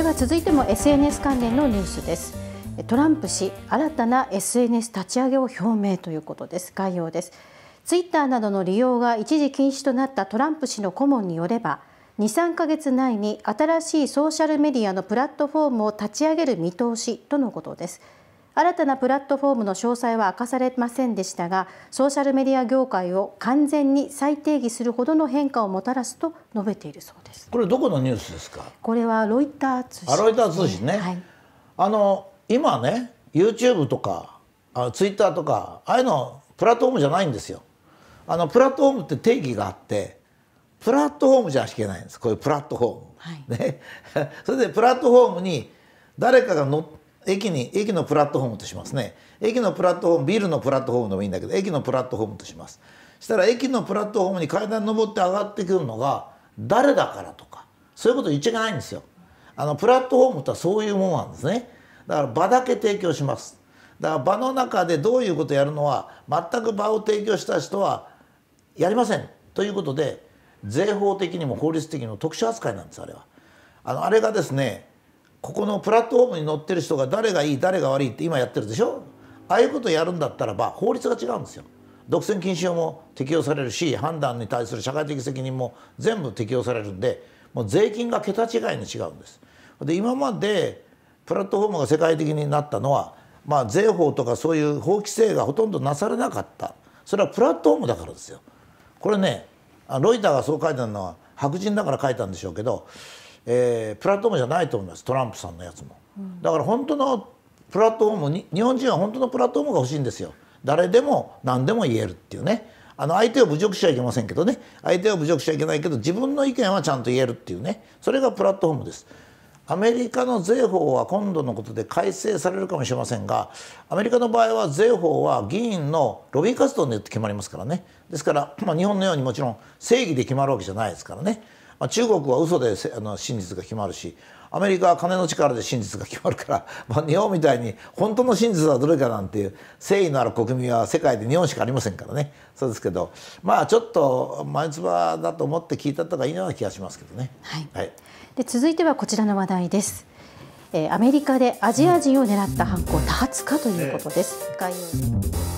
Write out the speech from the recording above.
では続いても SNS 関連のニュースですトランプ氏新たな SNS 立ち上げを表明ということです概要ですツイッターなどの利用が一時禁止となったトランプ氏の顧問によれば23ヶ月内に新しいソーシャルメディアのプラットフォームを立ち上げる見通しとのことです新たなプラットフォームの詳細は明かされませんでしたがソーシャルメディア業界を完全に再定義するほどの変化をもたらすと述べているそうですこれどこのニュースですかこれはロイター通信、ね、ロイター通信ね、はい、あの今ね YouTube とかあ Twitter とかああいうのプラットフォームじゃないんですよあのプラットフォームって定義があってプラットフォームじゃいけないんですこういうプラットフォーム、はい、ね、それでプラットフォームに誰かが乗っ駅に駅のプラットフォームとしますね駅のプラットフォームビルのプラットフォームでもいいんだけど駅のプラットフォームとしますしたら駅のプラットフォームに階段登って上がってくるのが誰だからとかそういうこと言っちゃいけないんですよあのプラットフォームとはそういうものなんですねだから場だけ提供しますだから場の中でどういうことやるのは全く場を提供した人はやりませんということで税法的にも法律的にも特殊扱いなんですあれはあのあれがですねここのプラットフォームに乗ってる人が誰がいい誰が悪いって今やってるでしょああいうことをやるんだったらば法律が違うんですよ独占禁止法も適用されるし判断に対する社会的責任も全部適用されるんでもう税金が桁違いに違うんですで今までプラットフォームが世界的になったのは、まあ、税法とかそういう法規制がほとんどなされなかったそれはプラットフォームだからですよこれねロイターがそう書いたのは白人だから書いたんでしょうけどえー、プラットフォームじゃないと思いますトランプさんのやつも、うん、だから本当のプラットフォームに日本人は本当のプラットフォームが欲しいんですよ誰でも何でも言えるっていうねあの相手を侮辱しちゃいけませんけどね相手を侮辱しちゃいけないけど自分の意見はちゃんと言えるっていうねそれがプラットフォームですアメリカの税法は今度のことで改正されるかもしれませんがアメリカの場合は税法は議員のロビー活動によって決まりますからねですから、まあ、日本のようにもちろん正義で決まるわけじゃないですからねまあ、中国は嘘であの真実が決まるしアメリカは金の力で真実が決まるから、まあ、日本みたいに本当の真実はどれかなんていう誠意のある国民は世界で日本しかありませんからねそうですけどまあちょっと前つばだと思って聞いたといいような気がしますけどね。はい、はい、で続いてはこちらの話題です。えアメリカでアジア人を狙った犯行多発かということです。概要